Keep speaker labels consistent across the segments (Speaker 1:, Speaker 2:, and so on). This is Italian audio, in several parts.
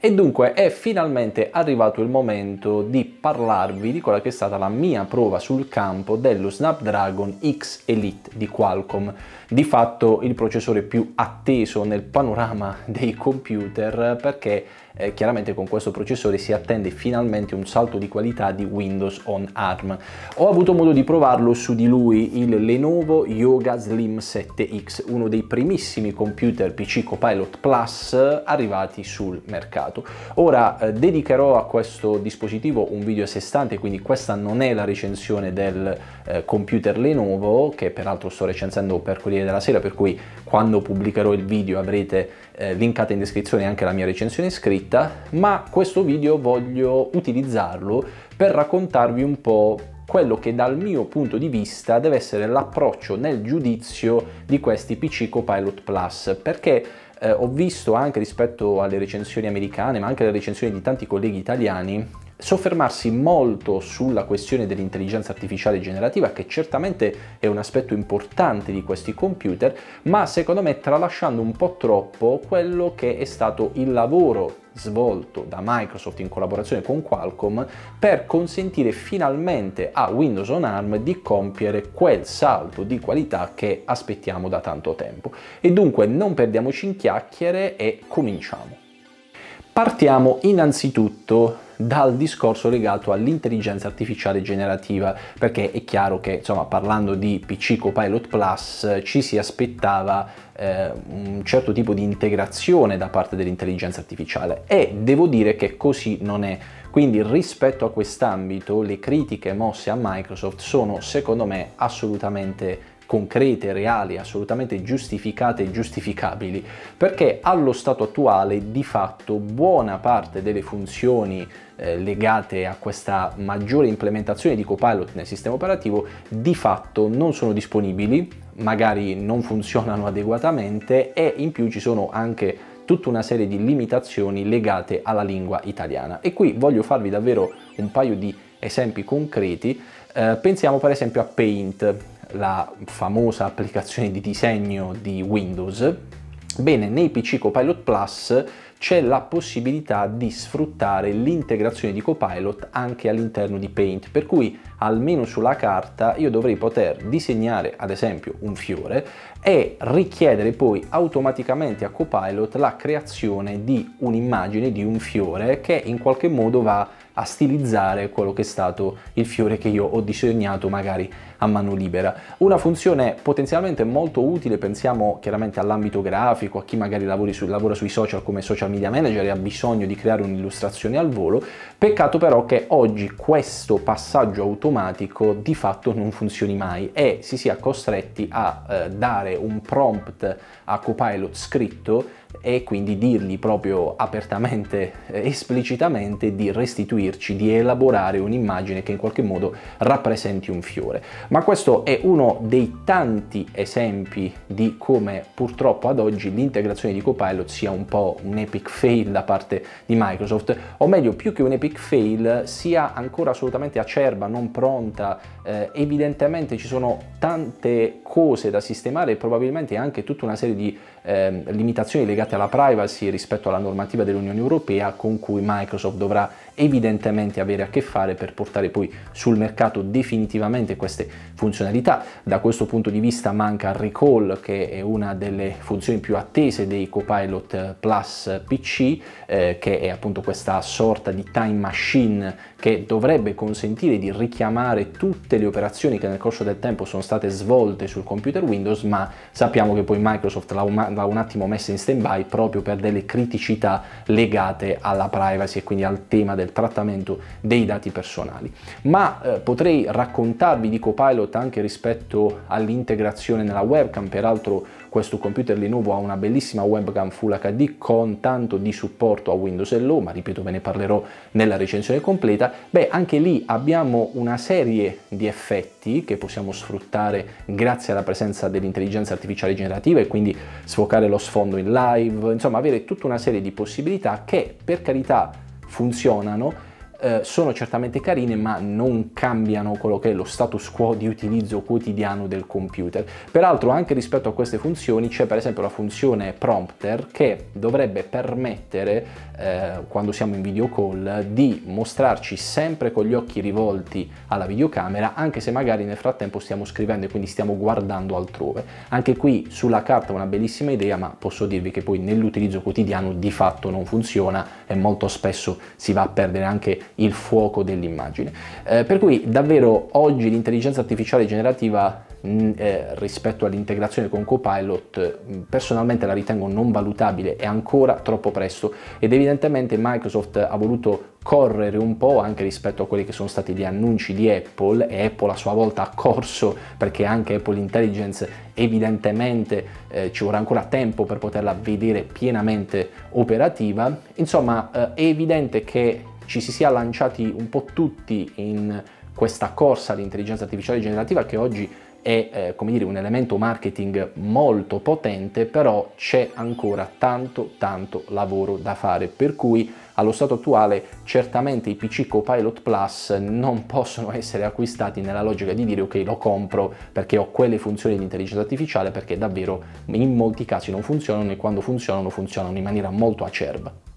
Speaker 1: E dunque è finalmente arrivato il momento di parlarvi di quella che è stata la mia prova sul campo dello Snapdragon X Elite di Qualcomm, di fatto il processore più atteso nel panorama dei computer perché eh, chiaramente con questo processore si attende finalmente un salto di qualità di Windows on ARM. Ho avuto modo di provarlo su di lui il Lenovo Yoga Slim 7X, uno dei primissimi computer PC Copilot Plus arrivati sul mercato. Ora eh, dedicherò a questo dispositivo un video a sé stante, quindi questa non è la recensione del eh, computer Lenovo, che peraltro sto recensendo per Corriere della Sera, per cui quando pubblicherò il video avrete eh, linkata in descrizione anche la mia recensione scritta, ma questo video voglio utilizzarlo per raccontarvi un po' quello che dal mio punto di vista deve essere l'approccio nel giudizio di questi PC Copilot Plus, perché eh, ho visto anche rispetto alle recensioni americane, ma anche alle recensioni di tanti colleghi italiani, soffermarsi molto sulla questione dell'intelligenza artificiale generativa, che certamente è un aspetto importante di questi computer, ma secondo me tralasciando un po' troppo quello che è stato il lavoro svolto da Microsoft in collaborazione con Qualcomm per consentire finalmente a Windows on ARM di compiere quel salto di qualità che aspettiamo da tanto tempo. E dunque non perdiamoci in chiacchiere e cominciamo. Partiamo innanzitutto dal discorso legato all'intelligenza artificiale generativa, perché è chiaro che insomma parlando di PC Copilot Plus ci si aspettava eh, un certo tipo di integrazione da parte dell'intelligenza artificiale e devo dire che così non è. Quindi rispetto a quest'ambito le critiche mosse a Microsoft sono secondo me assolutamente concrete, reali, assolutamente giustificate e giustificabili, perché allo stato attuale di fatto buona parte delle funzioni eh, legate a questa maggiore implementazione di Copilot nel sistema operativo di fatto non sono disponibili, magari non funzionano adeguatamente e in più ci sono anche tutta una serie di limitazioni legate alla lingua italiana. E qui voglio farvi davvero un paio di esempi concreti. Eh, pensiamo per esempio a Paint, la famosa applicazione di disegno di Windows, bene, nei PC Copilot Plus c'è la possibilità di sfruttare l'integrazione di Copilot anche all'interno di Paint, per cui almeno sulla carta io dovrei poter disegnare ad esempio un fiore e richiedere poi automaticamente a Copilot la creazione di un'immagine di un fiore che in qualche modo va a stilizzare quello che è stato il fiore che io ho disegnato magari a mano libera. Una funzione potenzialmente molto utile, pensiamo chiaramente all'ambito grafico, a chi magari su, lavora sui social come social media manager e ha bisogno di creare un'illustrazione al volo, peccato però che oggi questo passaggio automatico di fatto non funzioni mai e si sia costretti a eh, dare un prompt a Copilot scritto e quindi dirgli proprio apertamente, eh, esplicitamente di restituirci, di elaborare un'immagine che in qualche modo rappresenti un fiore ma questo è uno dei tanti esempi di come purtroppo ad oggi l'integrazione di Copilot sia un po' un epic fail da parte di Microsoft, o meglio più che un epic fail sia ancora assolutamente acerba, non pronta, eh, evidentemente ci sono tante cose da sistemare e probabilmente anche tutta una serie di eh, limitazioni legate alla privacy rispetto alla normativa dell'Unione Europea con cui Microsoft dovrà evidentemente avere a che fare per portare poi sul mercato definitivamente queste funzionalità. Da questo punto di vista manca Recall che è una delle funzioni più attese dei Copilot Plus PC eh, che è appunto questa sorta di time machine che dovrebbe consentire di richiamare tutte le operazioni che nel corso del tempo sono state svolte sul computer Windows ma sappiamo che poi Microsoft la, va un attimo messa in stand by proprio per delle criticità legate alla privacy e quindi al tema del trattamento dei dati personali. Ma eh, potrei raccontarvi di Copilot anche rispetto all'integrazione nella webcam, peraltro questo computer Lenovo ha una bellissima webcam Full HD con tanto di supporto a Windows Hello, ma ripeto ve ne parlerò nella recensione completa, beh anche lì abbiamo una serie di effetti che possiamo sfruttare grazie alla presenza dell'intelligenza artificiale generativa e quindi sfruttare giocare lo sfondo in live, insomma avere tutta una serie di possibilità che per carità funzionano eh, sono certamente carine ma non cambiano quello che è lo status quo di utilizzo quotidiano del computer. Peraltro anche rispetto a queste funzioni c'è per esempio la funzione prompter che dovrebbe permettere eh, quando siamo in video call di mostrarci sempre con gli occhi rivolti alla videocamera anche se magari nel frattempo stiamo scrivendo e quindi stiamo guardando altrove. Anche qui sulla carta una bellissima idea ma posso dirvi che poi nell'utilizzo quotidiano di fatto non funziona e molto spesso si va a perdere anche il fuoco dell'immagine. Eh, per cui davvero oggi l'intelligenza artificiale generativa mh, mm, eh, rispetto all'integrazione con Copilot mm, personalmente la ritengo non valutabile, è ancora troppo presto ed evidentemente Microsoft ha voluto correre un po' anche rispetto a quelli che sono stati gli annunci di Apple e Apple a sua volta ha corso perché anche Apple Intelligence evidentemente eh, ci vorrà ancora tempo per poterla vedere pienamente operativa. Insomma eh, è evidente che ci si sia lanciati un po' tutti in questa corsa all'intelligenza artificiale generativa che oggi è eh, dire, un elemento marketing molto potente, però c'è ancora tanto tanto lavoro da fare, per cui allo stato attuale certamente i PC Copilot Plus non possono essere acquistati nella logica di dire ok lo compro perché ho quelle funzioni di intelligenza artificiale perché davvero in molti casi non funzionano e quando funzionano funzionano in maniera molto acerba.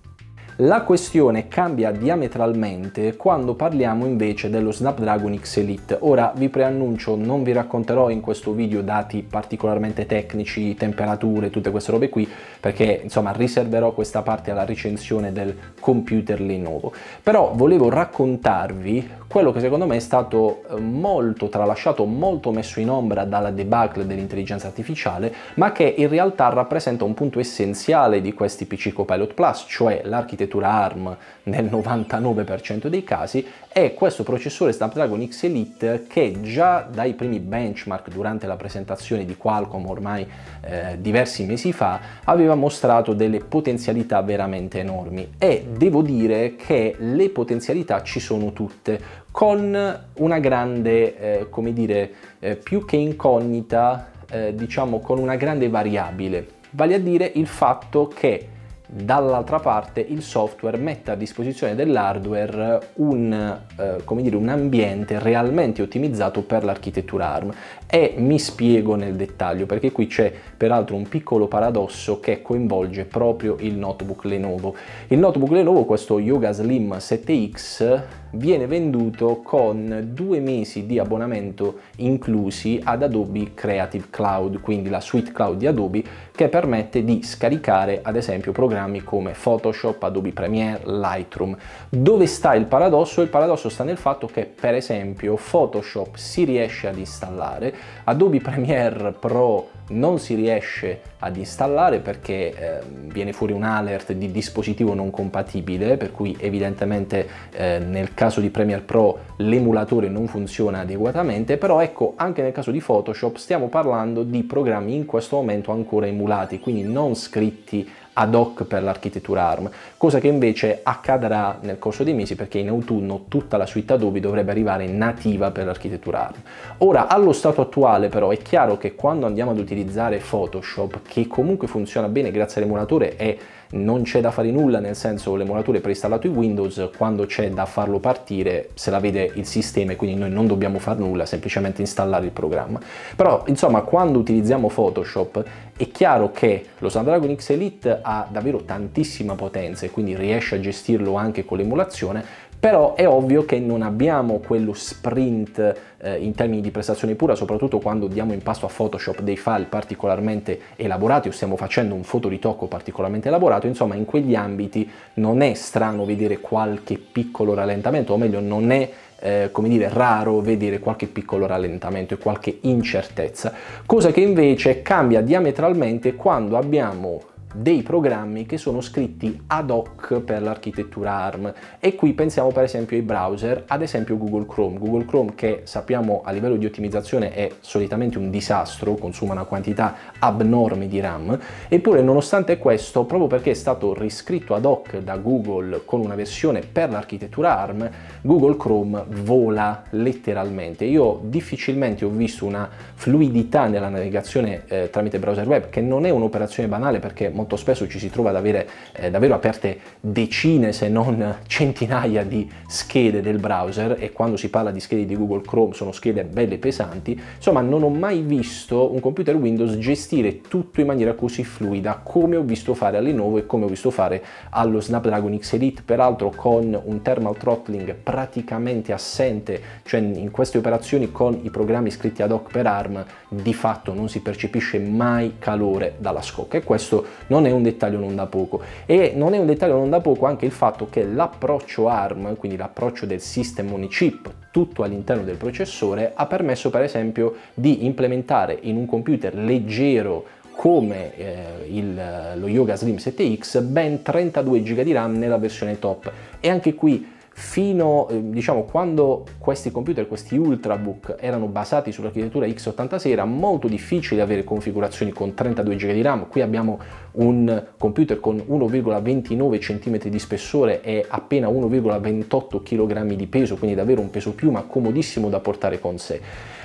Speaker 1: La questione cambia diametralmente quando parliamo invece dello Snapdragon X Elite. Ora vi preannuncio, non vi racconterò in questo video dati particolarmente tecnici, temperature, tutte queste robe qui, perché insomma riserverò questa parte alla recensione del computer Lenovo. Però volevo raccontarvi quello che secondo me è stato eh, molto tralasciato, molto messo in ombra dalla debacle dell'intelligenza artificiale, ma che in realtà rappresenta un punto essenziale di questi PC Copilot Plus, cioè l'architettura Creature ARM nel 99% dei casi, è questo processore Snapdragon X Elite che già dai primi benchmark durante la presentazione di Qualcomm ormai eh, diversi mesi fa aveva mostrato delle potenzialità veramente enormi e devo dire che le potenzialità ci sono tutte con una grande, eh, come dire, eh, più che incognita, eh, diciamo con una grande variabile, vale a dire il fatto che dall'altra parte il software mette a disposizione dell'hardware un, eh, dire, un ambiente realmente ottimizzato per l'architettura ARM e mi spiego nel dettaglio perché qui c'è peraltro un piccolo paradosso che coinvolge proprio il notebook Lenovo. Il notebook Lenovo, questo Yoga Slim 7X, viene venduto con due mesi di abbonamento inclusi ad Adobe Creative Cloud, quindi la suite cloud di Adobe che permette di scaricare ad esempio programmi come Photoshop, Adobe Premiere, Lightroom. Dove sta il paradosso? Il paradosso sta nel fatto che per esempio Photoshop si riesce ad installare, Adobe Premiere Pro non si riesce ad installare perché eh, viene fuori un alert di dispositivo non compatibile, per cui evidentemente eh, nel caso caso di Premiere Pro l'emulatore non funziona adeguatamente, però ecco anche nel caso di Photoshop stiamo parlando di programmi in questo momento ancora emulati, quindi non scritti ad hoc per l'architettura ARM, cosa che invece accadrà nel corso dei mesi perché in autunno tutta la suite Adobe dovrebbe arrivare nativa per l'architettura ARM. Ora, allo stato attuale però è chiaro che quando andiamo ad utilizzare Photoshop, che comunque funziona bene grazie all'emulatore, è non c'è da fare nulla, nel senso l'emulatore preinstallato in Windows, quando c'è da farlo partire se la vede il sistema e quindi noi non dobbiamo fare nulla, semplicemente installare il programma. Però insomma quando utilizziamo Photoshop è chiaro che lo Snapdragon X Elite ha davvero tantissima potenza e quindi riesce a gestirlo anche con l'emulazione, però è ovvio che non abbiamo quello sprint eh, in termini di prestazione pura, soprattutto quando diamo in pasto a Photoshop dei file particolarmente elaborati o stiamo facendo un fotoritocco particolarmente elaborato, insomma in quegli ambiti non è strano vedere qualche piccolo rallentamento, o meglio non è eh, come dire, raro vedere qualche piccolo rallentamento e qualche incertezza, cosa che invece cambia diametralmente quando abbiamo dei programmi che sono scritti ad hoc per l'architettura ARM e qui pensiamo per esempio ai browser, ad esempio Google Chrome. Google Chrome che sappiamo a livello di ottimizzazione è solitamente un disastro, consuma una quantità abnorme di RAM, eppure nonostante questo, proprio perché è stato riscritto ad hoc da Google con una versione per l'architettura ARM, Google Chrome vola letteralmente. Io difficilmente ho visto una fluidità nella navigazione eh, tramite browser web che non è un'operazione banale perché molto spesso ci si trova ad avere eh, davvero aperte decine se non centinaia di schede del browser e quando si parla di schede di Google Chrome sono schede belle pesanti, insomma non ho mai visto un computer Windows gestire tutto in maniera così fluida come ho visto fare a Lenovo e come ho visto fare allo Snapdragon X Elite, peraltro con un thermal throttling praticamente assente, cioè in queste operazioni con i programmi scritti ad hoc per ARM di fatto non si percepisce mai calore dalla scocca e questo non è un dettaglio non da poco e non è un dettaglio non da poco anche il fatto che l'approccio ARM, quindi l'approccio del system on chip, tutto all'interno del processore, ha permesso per esempio di implementare in un computer leggero come eh, il, lo Yoga Slim 7X ben 32 GB di RAM nella versione top e anche qui fino eh, diciamo quando questi computer questi ultrabook erano basati sull'architettura x86 era molto difficile avere configurazioni con 32 giga di RAM qui abbiamo un computer con 1,29 cm di spessore e appena 1,28 kg di peso, quindi davvero un peso più, ma comodissimo da portare con sé.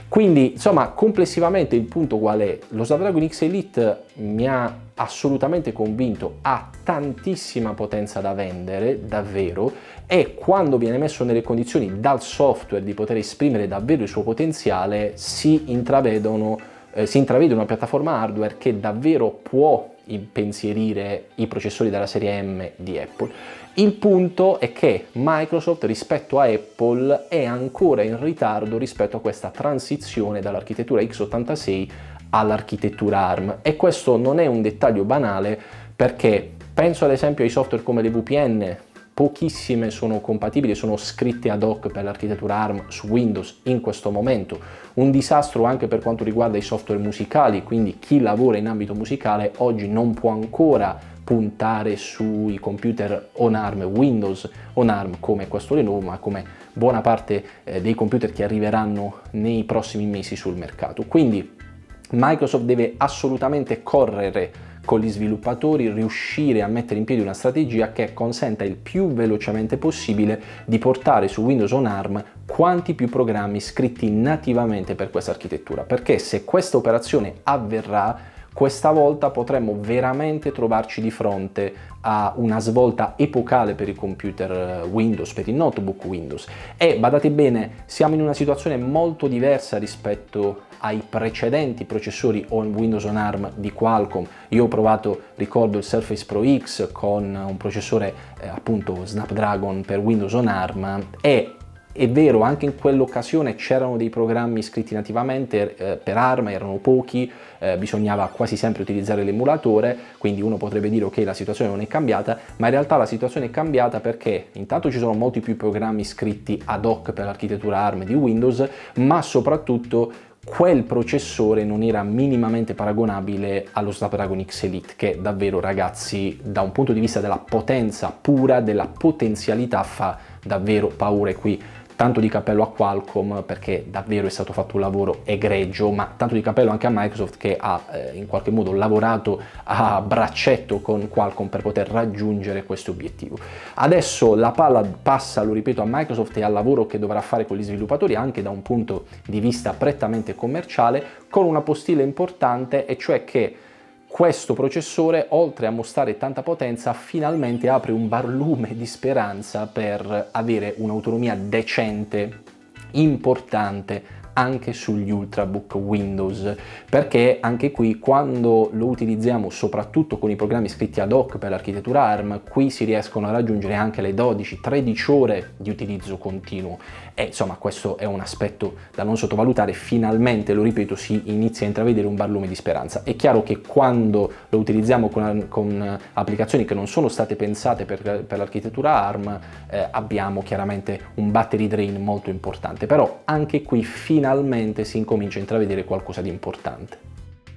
Speaker 1: Quindi, insomma, complessivamente il punto qual è? Lo Snapdragon X Elite mi ha assolutamente convinto, ha tantissima potenza da vendere, davvero, e quando viene messo nelle condizioni dal software di poter esprimere davvero il suo potenziale, si, eh, si intravede una piattaforma hardware che davvero può impensierire i processori della serie M di Apple. Il punto è che Microsoft rispetto a Apple è ancora in ritardo rispetto a questa transizione dall'architettura x86 all'architettura ARM e questo non è un dettaglio banale perché penso ad esempio ai software come le VPN pochissime sono compatibili, sono scritte ad hoc per l'architettura ARM su Windows in questo momento un disastro anche per quanto riguarda i software musicali, quindi chi lavora in ambito musicale oggi non può ancora puntare sui computer on arm Windows on arm come questo Lenovo ma come buona parte eh, dei computer che arriveranno nei prossimi mesi sul mercato quindi Microsoft deve assolutamente correre con gli sviluppatori riuscire a mettere in piedi una strategia che consenta il più velocemente possibile di portare su Windows on ARM quanti più programmi scritti nativamente per questa architettura, perché se questa operazione avverrà questa volta potremmo veramente trovarci di fronte a una svolta epocale per i computer eh, Windows, per il notebook Windows. E badate bene, siamo in una situazione molto diversa rispetto ai precedenti processori on Windows on ARM di Qualcomm. Io ho provato, ricordo, il Surface Pro X con un processore eh, appunto Snapdragon per Windows on ARM e è vero, anche in quell'occasione c'erano dei programmi scritti nativamente eh, per ARMA, erano pochi, eh, bisognava quasi sempre utilizzare l'emulatore, quindi uno potrebbe dire ok la situazione non è cambiata, ma in realtà la situazione è cambiata perché intanto ci sono molti più programmi scritti ad hoc per l'architettura ARM di Windows, ma soprattutto quel processore non era minimamente paragonabile allo Snapdragon X Elite che davvero ragazzi da un punto di vista della potenza pura, della potenzialità fa davvero paura e qui tanto di cappello a Qualcomm perché davvero è stato fatto un lavoro egregio, ma tanto di cappello anche a Microsoft che ha eh, in qualche modo lavorato a braccetto con Qualcomm per poter raggiungere questo obiettivo. Adesso la palla passa, lo ripeto, a Microsoft e al lavoro che dovrà fare con gli sviluppatori anche da un punto di vista prettamente commerciale con una postilla importante e cioè che questo processore, oltre a mostrare tanta potenza, finalmente apre un barlume di speranza per avere un'autonomia decente, importante, anche sugli ultrabook Windows perché anche qui quando lo utilizziamo soprattutto con i programmi scritti ad hoc per l'architettura ARM qui si riescono a raggiungere anche le 12-13 ore di utilizzo continuo e insomma questo è un aspetto da non sottovalutare finalmente lo ripeto si inizia a intravedere un barlume di speranza è chiaro che quando lo utilizziamo con, con applicazioni che non sono state pensate per, per l'architettura ARM eh, abbiamo chiaramente un battery drain molto importante però anche qui finalmente finalmente si incomincia a intravedere qualcosa di importante.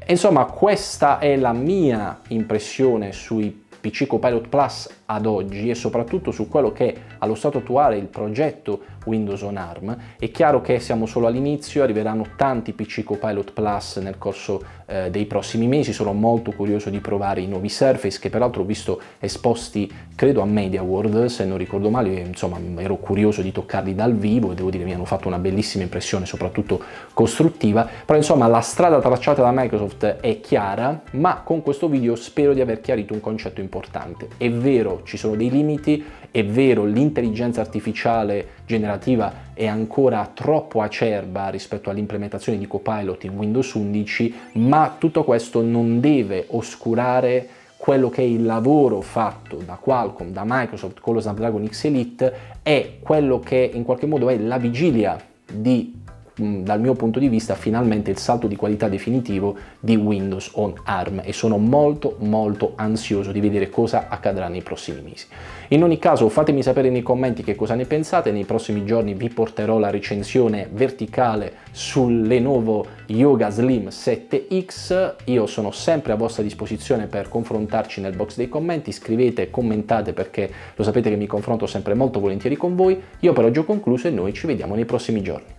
Speaker 1: Insomma, questa è la mia impressione sui PC Copilot Plus ad oggi e soprattutto su quello che allo stato attuale il progetto Windows on ARM. È chiaro che siamo solo all'inizio, arriveranno tanti PC Copilot Plus nel corso eh, dei prossimi mesi, sono molto curioso di provare i nuovi Surface che peraltro ho visto esposti credo a Media World, se non ricordo male, insomma ero curioso di toccarli dal vivo e devo dire mi hanno fatto una bellissima impressione, soprattutto costruttiva, però insomma la strada tracciata da Microsoft è chiara, ma con questo video spero di aver chiarito un concetto importante. È vero, ci sono dei limiti, è vero, l'intelligenza artificiale generativa è ancora troppo acerba rispetto all'implementazione di Copilot in Windows 11, ma tutto questo non deve oscurare quello che è il lavoro fatto da Qualcomm, da Microsoft con lo Snapdragon X Elite è quello che in qualche modo è la vigilia di dal mio punto di vista finalmente il salto di qualità definitivo di Windows on ARM e sono molto molto ansioso di vedere cosa accadrà nei prossimi mesi. In ogni caso fatemi sapere nei commenti che cosa ne pensate, nei prossimi giorni vi porterò la recensione verticale sul Lenovo Yoga Slim 7X, io sono sempre a vostra disposizione per confrontarci nel box dei commenti, scrivete, commentate perché lo sapete che mi confronto sempre molto volentieri con voi, io per oggi ho concluso e noi ci vediamo nei prossimi giorni.